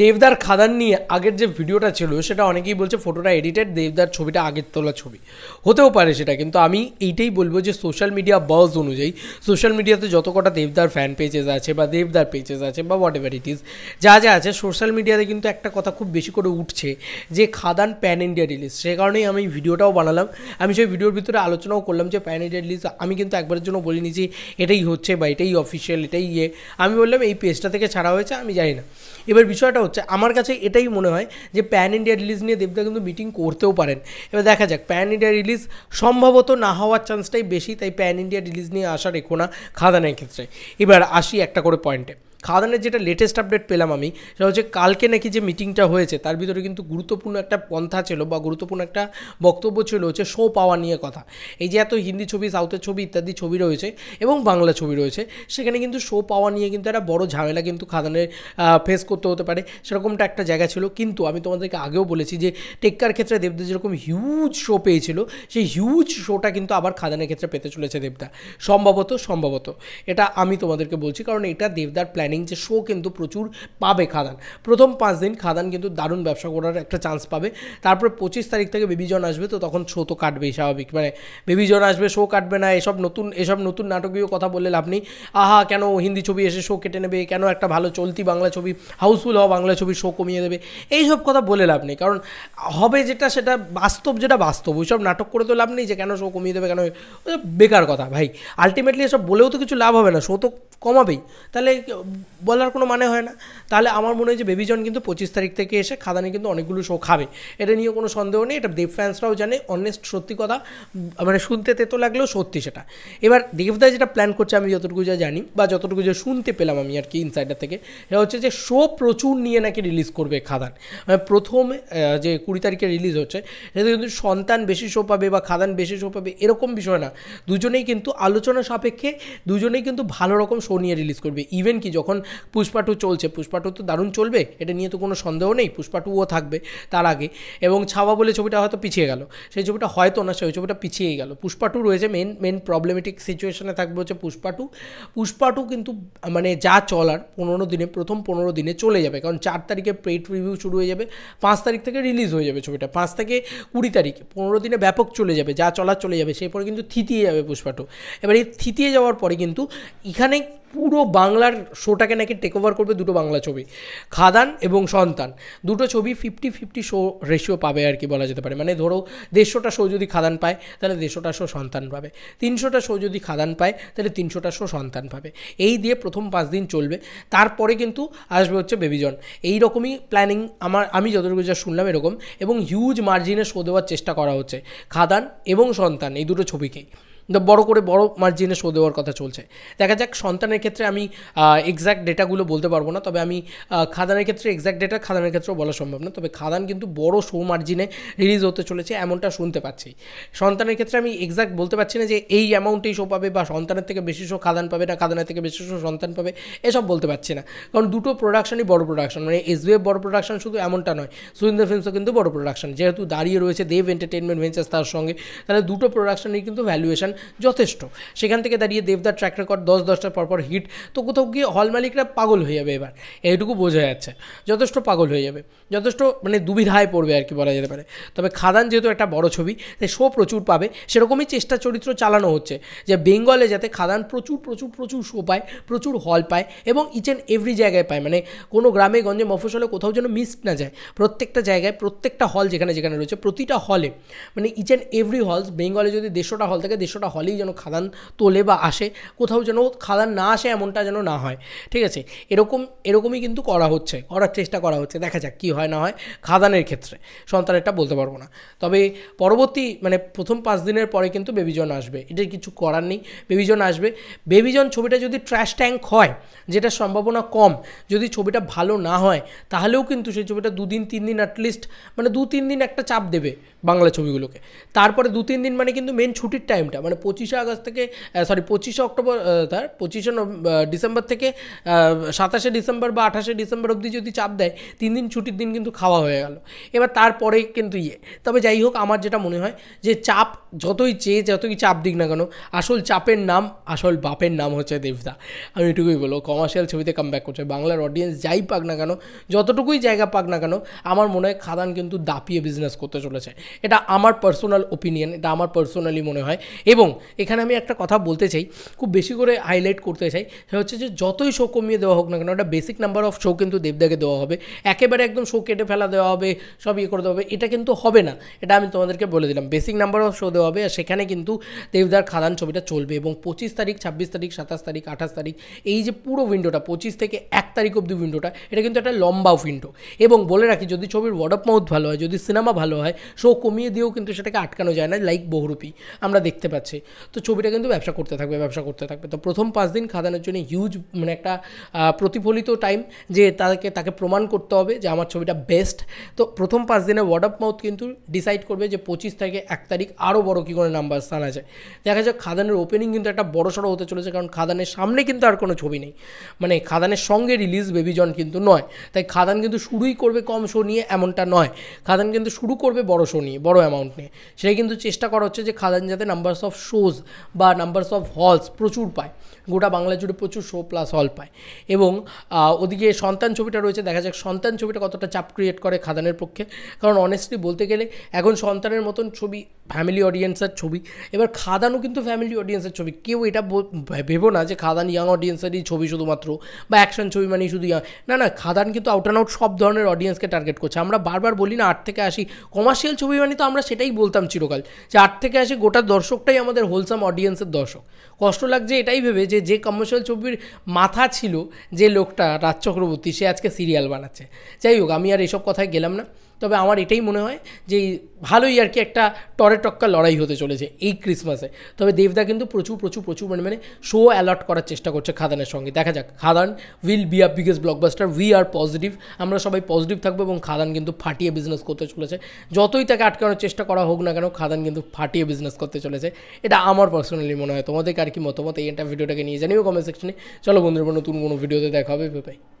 দেবদার খাদান নিয়ে আগের যে ভিডিওটা ছিল সেটা অনেকেই বলছে ফটোটা এডিটেড দেবদার ছবিটা আগের তোলা ছবি হতেও পারে সেটা কিন্তু আমি এইটাই বলবো যে সোশ্যাল মিডিয়া বজ অনুযায়ী সোশ্যাল মিডিয়াতে যত কটা দেবদার ফ্যান পেজেস আছে বা দেবদার পেজেস আছে বা হোয়াট এভার ইট ইজ যা যা আছে সোশ্যাল মিডিয়াতে কিন্তু একটা কথা খুব বেশি করে উঠছে যে খাদান প্যান ইন্ডিয়া রিলিজ সে কারণেই আমি ভিডিওটাও বানালাম আমি সেই ভিডিওর ভিতরে আলোচনাও করলাম যে প্যান ইন্ডিয়া রিলিজ আমি কিন্তু একবারের জন্য বলিনি যে এটাই হচ্ছে বা এটাই অফিসিয়াল এটাই ইয়ে আমি বললাম এই পেজটা থেকে ছাড়া হয়েছে আমি জানি না এবার বিষয়টা ব্যাপারটা হচ্ছে আমার কাছে এটাই মনে হয় যে প্যান ইন্ডিয়া রিলিজ নিয়ে দেবদা কিন্তু মিটিং করতেও পারেন এবার দেখা যাক প্যান ইন্ডিয়া রিলিজ সম্ভবত না হওয়ার চান্সটাই বেশি তাই প্যান ইন্ডিয়া রিলিজ নিয়ে আসা রেখো না খাদানের ক্ষেত্রে এবার আসি একটা করে পয়েন্টে খাদানের যেটা লেটেস্ট আপডেট পেলাম আমি সেটা হচ্ছে কালকে নাকি যে মিটিংটা হয়েছে তার ভিতরে কিন্তু গুরুত্বপূর্ণ একটা পন্থা ছিল বা গুরুত্বপূর্ণ একটা বক্তব্য ছিল হচ্ছে শো পাওয়া নিয়ে কথা এই যে এত হিন্দি ছবি সাউথের ছবি ইত্যাদি ছবি রয়েছে এবং বাংলা ছবি রয়েছে সেখানে কিন্তু শো পাওয়া নিয়ে কিন্তু একটা বড় ঝামেলা কিন্তু খাদানের ফেস করতে হতে পারে সেরকমটা একটা জায়গা ছিল কিন্তু আমি তোমাদেরকে আগেও বলেছি যে টেক্কার ক্ষেত্রে দেবদা যেরকম হিউজ শো পেয়েছিল সেই হিউজ শোটা কিন্তু আবার খাদানের ক্ষেত্রে পেতে চলেছে দেবদা সম্ভবত সম্ভবত এটা আমি তোমাদেরকে বলছি কারণ এটা দেবদার প্ল্যান প্ল্যানিং যে শো কিন্তু প্রচুর পাবে খাদান প্রথম পাঁচ দিন খাদান কিন্তু দারুণ ব্যবসা করার একটা চান্স পাবে তারপরে পঁচিশ তারিখ থেকে বেবিজন আসবে তো তখন শো তো কাটবেই স্বাভাবিক মানে বেবিজন আসবে শো কাটবে না এসব নতুন এসব নতুন নাটকীয় কথা লাভ আপনি আহা কেন হিন্দি ছবি এসে শো কেটে নেবে কেন একটা ভালো চলতি বাংলা ছবি হাউসফুল হওয়া বাংলা ছবি শো কমিয়ে দেবে এইসব কথা বলে লাভ নেই কারণ হবে যেটা সেটা বাস্তব যেটা বাস্তব ওইসব নাটক করে তো লাভ নেই যে কেন শো কমিয়ে দেবে কেন বেকার কথা ভাই আলটিমেটলি এসব বলেও তো কিছু লাভ হবে না শো তো কমাবেই তাহলে বলার কোনো মানে হয় না তাহলে আমার মনে হয় যে বেবিজন কিন্তু পঁচিশ তারিখ থেকে এসে খাদানে কিন্তু অনেকগুলো শো খাবে এটা নিয়ে কোনো সন্দেহ নেই এটা দেব ফ্যান্সরাও জানে অনেস্ট সত্যি কথা মানে শুনতে তেতো লাগলেও সত্যি সেটা এবার দেবদা যেটা প্ল্যান করছে আমি যতটুকু যা জানি বা যতটুকু যা শুনতে পেলাম আমি আর কি ইনসাইডার থেকে সেটা হচ্ছে যে শো প্রচুর নিয়ে নাকি রিলিজ করবে খাদান মানে প্রথম যে কুড়ি তারিখে রিলিজ হচ্ছে সেটা কিন্তু সন্তান বেশি শো পাবে বা খাদান বেশি শো পাবে এরকম বিষয় না দুজনেই কিন্তু আলোচনা সাপেক্ষে দুজনেই কিন্তু ভালো রকম শো নিয়ে রিলিজ করবে ইভেন কি যখন যখন পুষ্পা টু চলছে পুষ্পা টু তো দারুণ চলবে এটা নিয়ে তো কোনো সন্দেহ নেই পুষ্পা টুও থাকবে তার আগে এবং ছাওয়া বলে ছবিটা হয়তো পিছিয়ে গেল সেই ছবিটা হয়তো না সেই ছবিটা পিছিয়েই গেল পুষ্পা টু রয়েছে মেন মেন প্রবলেমেটিক সিচুয়েশনে থাকবে হচ্ছে পুষ্পা টু পুষ্পা টু কিন্তু মানে যা চলার পনেরো দিনে প্রথম পনেরো দিনে চলে যাবে কারণ চার তারিখে প্রেট রিভিউ শুরু হয়ে যাবে পাঁচ তারিখ থেকে রিলিজ হয়ে যাবে ছবিটা পাঁচ থেকে কুড়ি তারিখ পনেরো দিনে ব্যাপক চলে যাবে যা চলার চলে যাবে সেই পরে কিন্তু থিতিয়ে যাবে পুষ্পা টু এবার এই থিতিয়ে যাওয়ার পরে কিন্তু এখানে পুরো বাংলার শোটাকে নাকি টেক ওভার করবে দুটো বাংলা ছবি খাদান এবং সন্তান দুটো ছবি ফিফটি ফিফটি শো রেশিও পাবে আর কি বলা যেতে পারে মানে ধরো দেড়শোটা শো যদি খাদান পায় তাহলে দেড়শোটা শো সন্তান পাবে তিনশোটা শো যদি খাদান পায় তাহলে তিনশোটা শো সন্তান পাবে এই দিয়ে প্রথম পাঁচ দিন চলবে তারপরে কিন্তু আসবে হচ্ছে বেবিজন এই রকমই প্ল্যানিং আমার আমি যতটুকু যা শুনলাম এরকম এবং হিউজ মার্জিনে শো দেওয়ার চেষ্টা করা হচ্ছে খাদান এবং সন্তান এই দুটো ছবিকেই বড় করে বড় মার্জিনে শো দেওয়ার কথা চলছে দেখা যাক সন্তানের ক্ষেত্রে আমি এক্স্যাক্ট ডেটাগুলো বলতে পারবো না তবে আমি খাদানের ক্ষেত্রে এক্স্যাক্ট ডেটা খাদানের ক্ষেত্রেও বলা সম্ভব না তবে খাদান কিন্তু বড় শো মার্জিনে রিলিজ হতে চলেছে এমনটা শুনতে পাচ্ছি সন্তানের ক্ষেত্রে আমি এক্স্যাক্ট বলতে পারছি না যে এই অ্যামাউন্টেই শো পাবে বা সন্তানের থেকে বেশি শো খাদান পাবে না খাদানের থেকে বেশি শো সন্তান পাবে এসব বলতে পারছি না কারণ দুটো প্রোডাকশনই বড় প্রোডাকশন মানে এসবিএফ বড় প্রোডাকশন শুধু এমনটা নয় সুরিন্দ্র ফিল্মসও কিন্তু বড় প্রোডাকশন যেহেতু দাঁড়িয়ে রয়েছে দেব এন্টারটেনমেন্ট ভেঞ্চার্স তার সঙ্গে তাহলে দুটো প্রোডাকশনই কিন্তু ভ্যালুয়েশন যথেষ্ট সেখান থেকে দাঁড়িয়ে দেবদার ট্র্যাক রেকর্ড দশ দশটা পরপর হিট তো কোথাও গিয়ে হল মালিকরা পাগল হয়ে যাবে এবার এইটুকু বোঝা যাচ্ছে যথেষ্ট পাগল হয়ে যাবে যথেষ্ট মানে দুবিধায় পড়বে আর কি বলা যেতে পারে তবে খাদান যেহেতু একটা বড় ছবি তাই শো প্রচুর পাবে সেরকমই চেষ্টা চরিত্র চালানো হচ্ছে যে বেঙ্গলে যাতে খাদান প্রচুর প্রচুর প্রচুর শো পায় প্রচুর হল পায় এবং ইচ অ্যান্ড এভরি জায়গায় পায় মানে কোনো গ্রামে গঞ্জে মফসলে কোথাও যেন মিস না যায় প্রত্যেকটা জায়গায় প্রত্যেকটা হল যেখানে যেখানে রয়েছে প্রতিটা হলে মানে ইচ অ্যান্ড এভরি হলস বেঙ্গলে যদি দেড়শোটা হল থাকে দেড়শো একশোটা হলেই যেন খাদান তোলে বা আসে কোথাও যেন খাদান না আসে এমনটা যেন না হয় ঠিক আছে এরকম এরকমই কিন্তু করা হচ্ছে করার চেষ্টা করা হচ্ছে দেখা যাক কী হয় না হয় খাদানের ক্ষেত্রে সন্তানেরটা বলতে পারবো না তবে পরবর্তী মানে প্রথম পাঁচ দিনের পরে কিন্তু বেবিজন আসবে এটার কিছু করার নেই বেবিজন আসবে বেবিজন ছবিটা যদি ট্র্যাশ ট্যাঙ্ক হয় যেটা সম্ভাবনা কম যদি ছবিটা ভালো না হয় তাহলেও কিন্তু সেই ছবিটা দুদিন তিন দিন অ্যাটলিস্ট মানে দু তিন দিন একটা চাপ দেবে বাংলা ছবিগুলোকে তারপরে দু তিন দিন মানে কিন্তু মেন ছুটির টাইমটা মানে পঁচিশে আগস্ট থেকে সরি পঁচিশে অক্টোবর তার পঁচিশে ডিসেম্বর থেকে সাতাশে ডিসেম্বর বা আঠাশে ডিসেম্বর অবধি যদি চাপ দেয় তিন দিন ছুটির দিন কিন্তু খাওয়া হয়ে গেল এবার তারপরে কিন্তু ইয়ে তবে যাই হোক আমার যেটা মনে হয় যে চাপ যতই চেয়ে যতই চাপ দিক না কেন আসল চাপের নাম আসল বাপের নাম হচ্ছে দেবদা আমি এটুকুই বলবো কমার্শিয়াল ছবিতে কাম ব্যাক করছে বাংলার অডিয়েন্স যাই পাক না কেন যতটুকুই জায়গা পাক না কেন আমার মনে হয় খাদান কিন্তু দাপিয়ে বিজনেস করতে চলেছে এটা আমার পার্সোনাল ওপিনিয়ন এটা আমার পার্সোনালি মনে হয় এবং এবং এখানে আমি একটা কথা বলতে চাই খুব বেশি করে হাইলাইট করতে চাই সে হচ্ছে যে যতই শো কমিয়ে দেওয়া হোক না কেন ওটা বেসিক নাম্বার অফ শো কিন্তু দেবদাকে দেওয়া হবে একেবারে একদম শো কেটে ফেলা দেওয়া হবে সব ইয়ে করে দেওয়া হবে এটা কিন্তু হবে না এটা আমি তোমাদেরকে বলে দিলাম বেসিক নাম্বার অফ শো দেওয়া হবে আর সেখানে কিন্তু দেবদার খাদান ছবিটা চলবে এবং পঁচিশ তারিখ ছাব্বিশ তারিখ সাতাশ তারিখ আঠাশ তারিখ এই যে পুরো উইন্ডোটা পঁচিশ থেকে এক তারিখ অব্দি উইন্ডোটা এটা কিন্তু একটা লম্বা উইন্ডো এবং বলে রাখি যদি ছবির ওয়ার্ড অফ মাউথ ভালো হয় যদি সিনেমা ভালো হয় শো কমিয়ে দিয়েও কিন্তু সেটাকে আটকানো যায় না লাইক বহুরূপী আমরা দেখতে পাচ্ছি যাচ্ছে তো ছবিটা কিন্তু ব্যবসা করতে থাকবে ব্যবসা করতে থাকবে তো প্রথম পাঁচ দিন খাদানের জন্য হিউজ মানে একটা প্রতিফলিত টাইম যে তাকে তাকে প্রমাণ করতে হবে যে আমার ছবিটা বেস্ট তো প্রথম পাঁচ দিনে ওয়ার্ড অফ মাউথ কিন্তু ডিসাইড করবে যে পঁচিশ থেকে এক তারিখ আরও বড় কী করে নাম্বার স্থান আছে দেখা যাক খাদানের ওপেনিং কিন্তু একটা বড় সড়ো হতে চলেছে কারণ খাদানের সামনে কিন্তু আর কোনো ছবি নেই মানে খাদানের সঙ্গে রিলিজ বেবিজন কিন্তু নয় তাই খাদান কিন্তু শুরুই করবে কম শো নিয়ে এমনটা নয় খাদান কিন্তু শুরু করবে বড় শো নিয়ে বড় অ্যামাউন্ট নিয়ে সেটাই কিন্তু চেষ্টা করা হচ্ছে যে খাদান যাতে নাম্বারস অফ শোজ বা নাম্বারস অফ হলস প্রচুর পায় গোটা বাংলা জুড়ে প্রচুর শো প্লাস হল পায় এবং ওদিকে সন্তান ছবিটা রয়েছে দেখা যাক সন্তান ছবিটা কতটা চাপ ক্রিয়েট করে খাদানের পক্ষে কারণ অনেস্টলি বলতে গেলে এখন সন্তানের মতন ছবি ফ্যামিলি অডিয়েন্সের ছবি এবার খাদানও কিন্তু ফ্যামিলি অডিয়েন্সের ছবি কেউ এটা ভেবো না যে খাদান ইয়াং অডিয়েন্সেরই ছবি শুধুমাত্র বা অ্যাকশন ছবি মানে শুধু ইয়াং না না খাদান কিন্তু আউট অ্যান্ড আউট সব ধরনের অডিয়েন্সকে টার্গেট করছে আমরা বারবার বলি না আট থেকে আসি কমার্শিয়াল ছবি মানে তো আমরা সেটাই বলতাম চিরকাল যে আট থেকে আসি গোটা দর্শকটাই আমাদের হোলসাম অডিয়েন্সের দর্শক কষ্ট লাগছে এটাই ভেবে যে যে কমার্শিয়াল ছবির মাথা ছিল যে লোকটা রাজ চক্রবর্তী সে আজকে সিরিয়াল বানাচ্ছে যাই হোক আমি আর এসব কথায় গেলাম না তবে আমার এটাই মনে হয় যে ভালোই আর কি একটা টরেট টক্কা লড়াই হতে চলেছে এই ক্রিসমাসে তবে দেবদা কিন্তু প্রচুর প্রচুর প্রচুর মানে মানে শো অ্যালার্ট করার চেষ্টা করছে খাদানের সঙ্গে দেখা যাক Khadaan will be a biggest blockbuster we are positive আমরা সবাই পজিটিভ থাকবো এবং খাদান কিন্তু ফাটিয়ে বিজনেস করতে চলেছে যতই তাকে আটকানোর চেষ্টা করা হোক না কেন খাদান কিন্তু ফাটিয়ে বিজনেস করতে চলেছে এটা আমার পার্সোনালি মনে হয় তোমাদের আর কি মতামত এই একটা ভিডিওটাকে নিয়ে জানিও কমেন্ট সেকশনে চলো বন্ধুরা নতুন কোনো ভিডিওতে দেখা হবে বাই